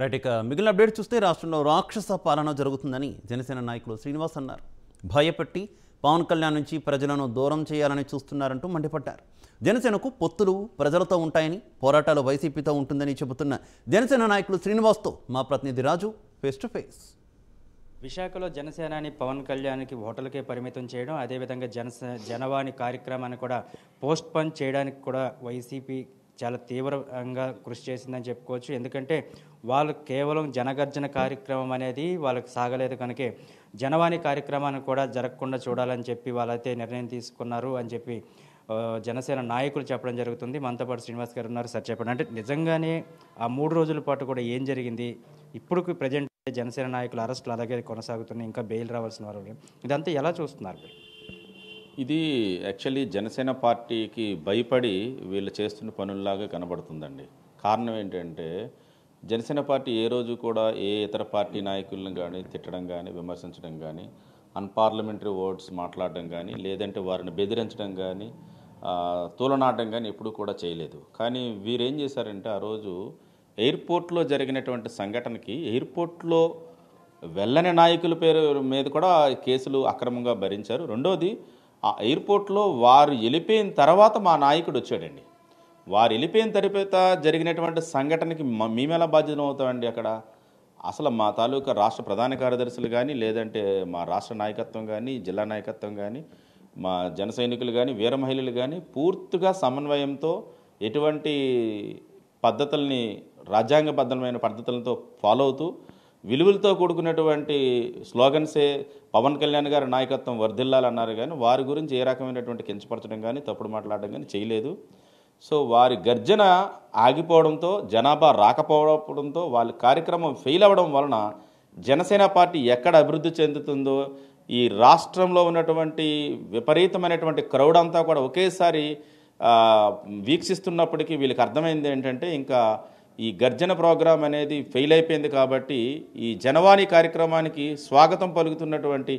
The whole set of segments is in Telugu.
రైట్ ఇక మిగిలిన అప్డేట్ చూస్తే రాష్ట్రంలో రాక్షస పాలన జరుగుతుందని జనసేన నాయకులు శ్రీనివాస్ అన్నారు భయపెట్టి పవన్ కళ్యాణ్ నుంచి ప్రజలను దూరం చేయాలని చూస్తున్నారంటూ మండిపడ్డారు జనసేనకు పొత్తులు ప్రజలతో ఉంటాయని పోరాటాలు వైసీపీతో ఉంటుందని చెబుతున్న జనసేన నాయకులు శ్రీనివాస్తో మా ప్రతినిధి రాజు ఫేస్ టు ఫేస్ విశాఖలో జనసేనాని పవన్ కళ్యాణ్కి ఓటర్లకే పరిమితం చేయడం అదేవిధంగా జనసే జనవాణి కార్యక్రమాన్ని కూడా పోస్ట్ పోన్ చేయడానికి కూడా వైసీపీ చాలా తీవ్రంగా కృషి చేసిందని చెప్పుకోవచ్చు ఎందుకంటే వాళ్ళు కేవలం జనగర్జన కార్యక్రమం అనేది వాళ్ళకి సాగలేదు కనుక జనవాణి కార్యక్రమాన్ని కూడా జరగకుండా చూడాలని చెప్పి వాళ్ళైతే నిర్ణయం తీసుకున్నారు అని చెప్పి జనసేన నాయకులు చెప్పడం జరుగుతుంది మనతో పాటు శ్రీనివాస్ గారు ఉన్నారు సార్ చెప్పండి అంటే నిజంగానే ఆ మూడు రోజుల పాటు కూడా ఏం జరిగింది ఇప్పుడు ప్రజెంట్ జనసేన నాయకులు అరెస్టులు అలాగే కొనసాగుతున్నాయి ఇంకా బెయిల్ రావాల్సిన వారు ఇదంతా ఎలా చూస్తున్నారు మీరు ఇది యాక్చువల్లీ జనసేన పార్టీకి భయపడి వీళ్ళు చేస్తున్న పనుల్లాగా కనబడుతుందండి కారణం ఏంటంటే జనసేన పార్టీ ఏ రోజు కూడా ఏ ఇతర పార్టీ నాయకులను కానీ తిట్టడం కానీ విమర్శించడం కానీ అన్పార్లమెంటరీ ఓట్స్ మాట్లాడడం కానీ లేదంటే వారిని బెదిరించడం కానీ తూలనాడడం కానీ ఎప్పుడూ కూడా చేయలేదు కానీ వీరేం చేశారంటే ఆ రోజు ఎయిర్పోర్ట్లో జరిగినటువంటి సంఘటనకి ఎయిర్పోర్ట్లో వెళ్ళని నాయకుల పేరు మీద కూడా కేసులు అక్రమంగా భరించారు రెండోది ఆ ఎయిర్పోర్ట్లో వారు వెళ్ళిపోయిన తర్వాత మా నాయకుడు వచ్చాడండి వారు వెళ్ళిపోయిన తరిపేత జరిగినటువంటి సంఘటనకి మేమెలా బాధ్యత అవుతామండి అక్కడ అసలు మా తాలూకా రాష్ట్ర ప్రధాన కార్యదర్శులు కానీ లేదంటే మా రాష్ట్ర నాయకత్వం కానీ జిల్లా నాయకత్వం కానీ మా జన సైనికులు కానీ వీర మహిళలు కానీ పూర్తిగా సమన్వయంతో ఎటువంటి పద్ధతుల్ని రాజ్యాంగబద్ధమైన పద్ధతులతో ఫాలో అవుతూ విలువలతో కూడుకున్నటువంటి స్లోగన్సే పవన్ కళ్యాణ్ గారి నాయకత్వం వర్ధిల్లాలన్నారు కానీ వారి గురించి ఏ రకమైనటువంటి కించపరచడం కానీ తప్పుడు మాట్లాడడం కానీ చేయలేదు సో వారి గర్జన ఆగిపోవడంతో జనాభా రాకపోవడంతో వాళ్ళ కార్యక్రమం ఫెయిల్ అవ్వడం వలన జనసేన పార్టీ ఎక్కడ అభివృద్ధి చెందుతుందో ఈ రాష్ట్రంలో ఉన్నటువంటి విపరీతమైనటువంటి క్రౌడ్ అంతా కూడా ఒకేసారి వీక్షిస్తున్నప్పటికీ వీళ్ళకి అర్థమైంది ఏంటంటే ఇంకా ఈ గర్జన ప్రోగ్రాం అనేది ఫెయిల్ అయిపోయింది కాబట్టి ఈ జనవాణి కార్యక్రమానికి స్వాగతం పలుకుతున్నటువంటి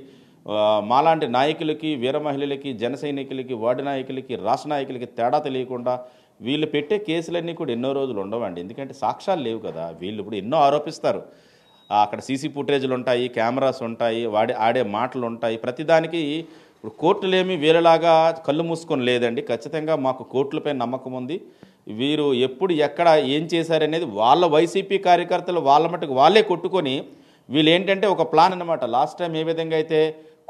మాలాంటి నాయకులకి వీర మహిళలకి జన సైనికులకి వార్డు నాయకులకి రాష్ట్ర నాయకులకి తేడా తెలియకుండా వీళ్ళు పెట్టే కేసులన్నీ కూడా ఎన్నో రోజులు ఉండవండి ఎందుకంటే సాక్ష్యాలు లేవు కదా వీళ్ళు ఇప్పుడు ఎన్నో ఆరోపిస్తారు అక్కడ సీసీ ఫుటేజ్లు ఉంటాయి కెమెరాస్ ఉంటాయి వాడే ఆడే మాటలు ఉంటాయి ప్రతిదానికి ఇప్పుడు కోర్టులేమి వీళ్ళలాగా కళ్ళు మూసుకొని లేదండి ఖచ్చితంగా మాకు కోర్టులపై నమ్మకం ఉంది వీరు ఎప్పుడు ఎక్కడ ఏం చేశారనేది వాళ్ళ వైసీపీ కార్యకర్తలు వాళ్ళ మటుకు వాళ్ళే కొట్టుకొని వీళ్ళు ఏంటంటే ఒక ప్లాన్ అనమాట లాస్ట్ టైం ఏ విధంగా అయితే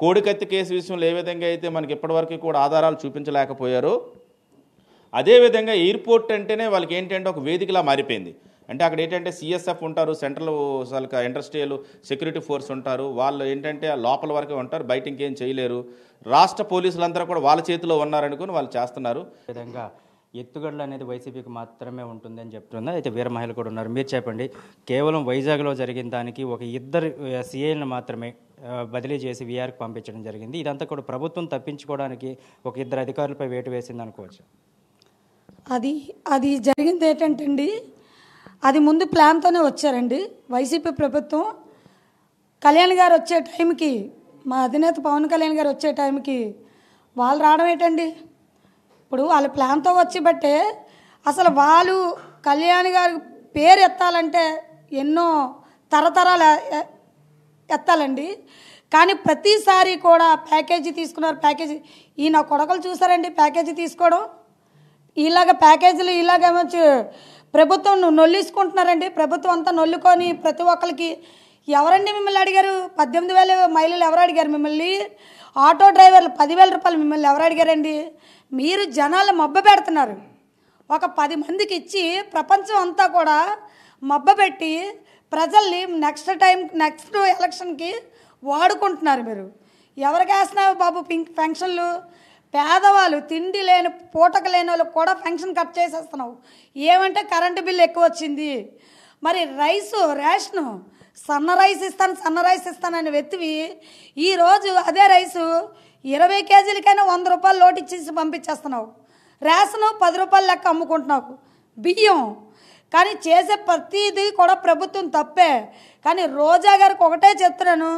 కోడికత్తి కేసు విషయంలో ఏ విధంగా అయితే మనకి ఇప్పటివరకు కూడా ఆధారాలు చూపించలేకపోయారు అదేవిధంగా ఎయిర్పోర్ట్ అంటేనే వాళ్ళకి ఏంటంటే ఒక వేదికలా మారిపోయింది అంటే అక్కడ ఏంటంటే సిఎస్ఎఫ్ ఉంటారు సెంట్రల్ ఇండస్ట్రియల్ సెక్యూరిటీ ఫోర్స్ ఉంటారు వాళ్ళు ఏంటంటే లోపల వరకే ఉంటారు బయట ఇంకేం చేయలేరు రాష్ట్ర పోలీసులు కూడా వాళ్ళ చేతిలో ఉన్నారనుకుని వాళ్ళు చేస్తున్నారు విధంగా ఎత్తుగడలు అనేది వైసీపీకి మాత్రమే ఉంటుందని చెప్తుంది అయితే వీరమహిళ కూడా ఉన్నారు మీరు చెప్పండి కేవలం వైజాగ్లో జరిగిన దానికి ఒక ఇద్దరు సీఐలను మాత్రమే బదిలీ చేసి వీఆర్కి పంపించడం జరిగింది ఇదంతా కూడా ప్రభుత్వం తప్పించుకోవడానికి ఒక ఇద్దరు అధికారులపై వేటు వేసింది అనుకోవచ్చు అది అది జరిగింది ఏంటంటే అండి అది ముందు ప్లాన్తోనే వచ్చారండి వైసీపీ ప్రభుత్వం కళ్యాణ్ గారు వచ్చే టైంకి మా అధినేత పవన్ కళ్యాణ్ గారు వచ్చే టైంకి వాళ్ళు రావడం ఏంటండి ఇప్పుడు వాళ్ళ ప్లాన్తో వచ్చి బట్టే అసలు వాళ్ళు కళ్యాణ్ గారి పేరు ఎత్తాలంటే ఎన్నో తరతరాలు ఎత్తాలండి కానీ ప్రతిసారి కూడా ప్యాకేజీ తీసుకున్నారు ప్యాకేజీ ఈ నా కొడకలు చూసారండి ప్యాకేజీ తీసుకోవడం ఇలాగ ప్యాకేజీలు ఇలాగేమో ప్రభుత్వం నొల్లేసుకుంటున్నారండి ప్రభుత్వం అంతా నొల్లుకొని ప్రతి ఒక్కరికి ఎవరండి మిమ్మల్ని అడిగారు పద్దెనిమిది వేల మహిళలు ఎవరు అడిగారు మిమ్మల్ని ఆటో డ్రైవర్లు పదివేల రూపాయలు మిమ్మల్ని ఎవరు అడిగారండి మీరు జనాలు మబ్బ పెడుతున్నారు ఒక పది మందికి ఇచ్చి ప్రపంచం అంతా కూడా మబ్బ పెట్టి ప్రజల్ని నెక్స్ట్ టైం నెక్స్ట్ ఎలక్షన్కి వాడుకుంటున్నారు మీరు ఎవరికి వేస్తున్నావు బాబు పింక్ పెన్షన్లు పేదవాళ్ళు తిండి లేని పూటకు లేని వాళ్ళకి కూడా పెన్షన్ కట్ చేసేస్తున్నావు ఏమంటే కరెంటు బిల్లు ఎక్కువ వచ్చింది మరి రైసు రేషను సన్న రైస్ ఇస్తాను సన్న రైస్ ఇస్తానని వెతివి ఈరోజు అదే రైసు ఇరవై కేజీలకైనా వంద రూపాయలు లోటు ఇచ్చేసి పంపించేస్తున్నావు రేషను పది రూపాయలు లెక్క అమ్ముకుంటున్నావు బియ్యం కానీ చేసే ప్రతిదీ కూడా ప్రభుత్వం తప్పే కానీ రోజా గారికి ఒకటే చెప్తున్నాను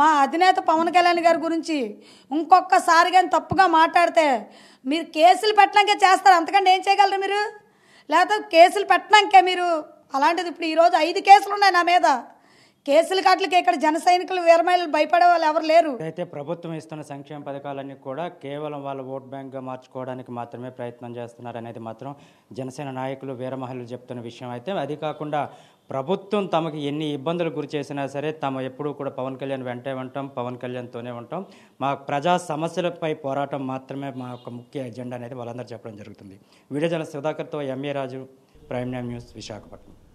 మా అధినేత పవన్ కళ్యాణ్ గారి గురించి ఇంకొకసారి కానీ తప్పుగా మాట్లాడితే మీరు కేసులు పెట్టడానికే చేస్తారు అంతకంటే ఏం చేయగలరు మీరు లేకపోతే కేసులు పెట్టడానికే మీరు అలాంటిది ఇప్పుడు ఈరోజు ఐదు కేసులు ఉన్నాయి నా మీద కేసులు కాట్లకి ఇక్కడ జన సైనికులు వీరమైలు భయపడే వాళ్ళు ఎవరు లేరు అయితే ప్రభుత్వం ఇస్తున్న సంక్షేమ పథకాలన్నీ కూడా కేవలం వాళ్ళ ఓట్ బ్యాంక్ గా మార్చుకోవడానికి మాత్రమే ప్రయత్నం చేస్తున్నారు అనేది మాత్రం జనసేన నాయకులు వీరమహిళలు చెప్తున్న విషయం అయితే అది కాకుండా ప్రభుత్వం తమకు ఎన్ని ఇబ్బందులు గురి చేసినా సరే తమ ఎప్పుడూ కూడా పవన్ కళ్యాణ్ వెంటే ఉంటాం పవన్ కళ్యాణ్తోనే ఉంటాం మా ప్రజా సమస్యలపై పోరాటం మాత్రమే మా యొక్క ముఖ్య ఎజెండా అనేది వాళ్ళందరూ చెప్పడం జరుగుతుంది వీడియో జన సుధాకర్తో M A Raju Prime Nine News Visakhapatnam